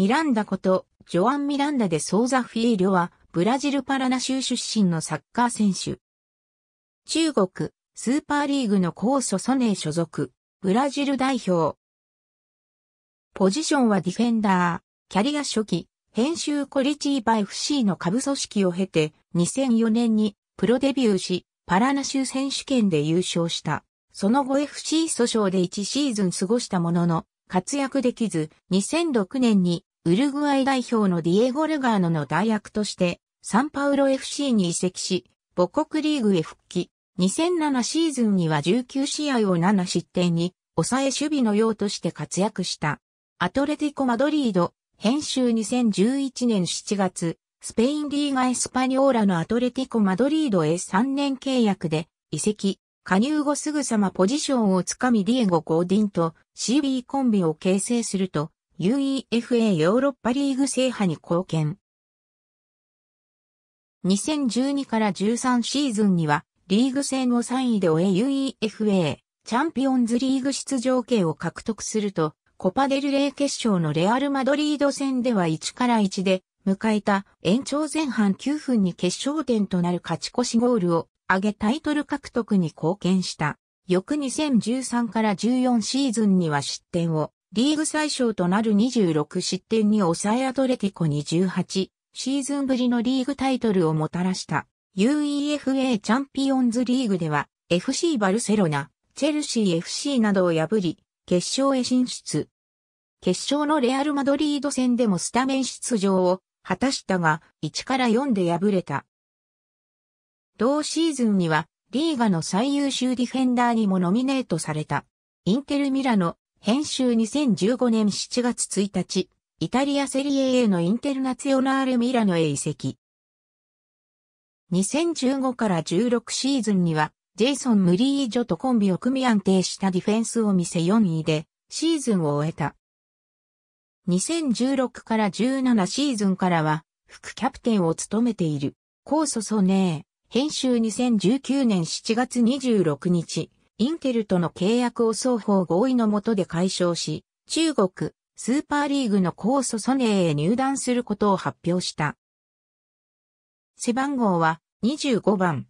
ミランダこと、ジョアン・ミランダでソーザ・フィーリョは、ブラジルパラナ州出身のサッカー選手。中国、スーパーリーグの高祖ソネー所属、ブラジル代表。ポジションはディフェンダー、キャリア初期、編集コリチーバ FC の下部組織を経て、2004年にプロデビューし、パラナ州選手権で優勝した。その後 FC 訴訟で1シーズン過ごしたものの、活躍できず、2006年にウルグアイ代表のディエゴ・ルガーノの代役として、サンパウロ FC に移籍し、母国リーグへ復帰。2007シーズンには19試合を7失点に、抑え守備のようとして活躍した。アトレティコ・マドリード、編集2011年7月、スペインリーガ・エスパニオーラのアトレティコ・マドリードへ3年契約で、移籍、加入後すぐさまポジションをつかみディエゴ・ゴーディンと CB コンビを形成すると、UEFA ヨーロッパリーグ制覇に貢献。2012から13シーズンには、リーグ戦を3位で終え UEFA チャンピオンズリーグ出場権を獲得すると、コパデルレー決勝のレアル・マドリード戦では1から1で迎えた延長前半9分に決勝点となる勝ち越しゴールを上げタイトル獲得に貢献した。翌2013から14シーズンには失点をリーグ最小となる26失点に抑えアトレティコに18、シーズンぶりのリーグタイトルをもたらした UEFA チャンピオンズリーグでは FC バルセロナ、チェルシー FC などを破り、決勝へ進出。決勝のレアル・マドリード戦でもスタメン出場を果たしたが、1から4で敗れた。同シーズンには、リーガの最優秀ディフェンダーにもノミネートされた。インテル・ミラノ、編集2015年7月1日、イタリアセリエ A のインテルナツヨナーレ・ミラノへ移籍。2015から16シーズンには、ジェイソン・ムリージョとコンビを組み安定したディフェンスを見せ4位で、シーズンを終えた。2016から17シーズンからは、副キャプテンを務めている、コーソソネー、編集2019年7月26日、インテルとの契約を双方合意のもとで解消し、中国、スーパーリーグの高祖ソネーへ入団することを発表した。背番号は25番。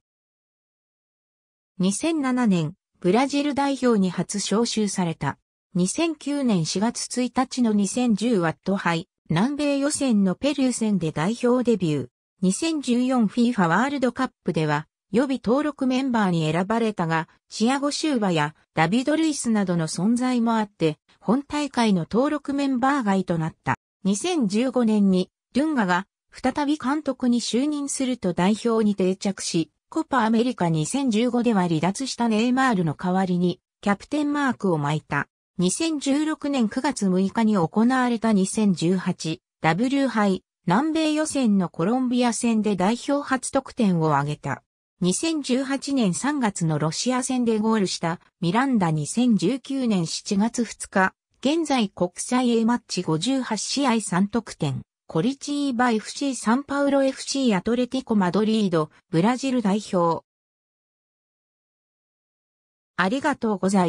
2007年、ブラジル代表に初招集された。2009年4月1日の2010ワット杯、南米予選のペルー戦で代表デビュー。2014FIFA ワールドカップでは、予備登録メンバーに選ばれたが、チアゴ・シューバやダビド・ルイスなどの存在もあって、本大会の登録メンバー外となった。2015年に、ルンガが再び監督に就任すると代表に定着し、コパアメリカ2015では離脱したネイマールの代わりに、キャプテンマークを巻いた。2016年9月6日に行われた 2018W 杯南米予選のコロンビア戦で代表初得点を挙げた。2018年3月のロシア戦でゴールしたミランダ2019年7月2日、現在国際 A マッチ58試合3得点、コリチーバ FC サンパウロ FC アトレティコマドリード、ブラジル代表。ありがとうございます。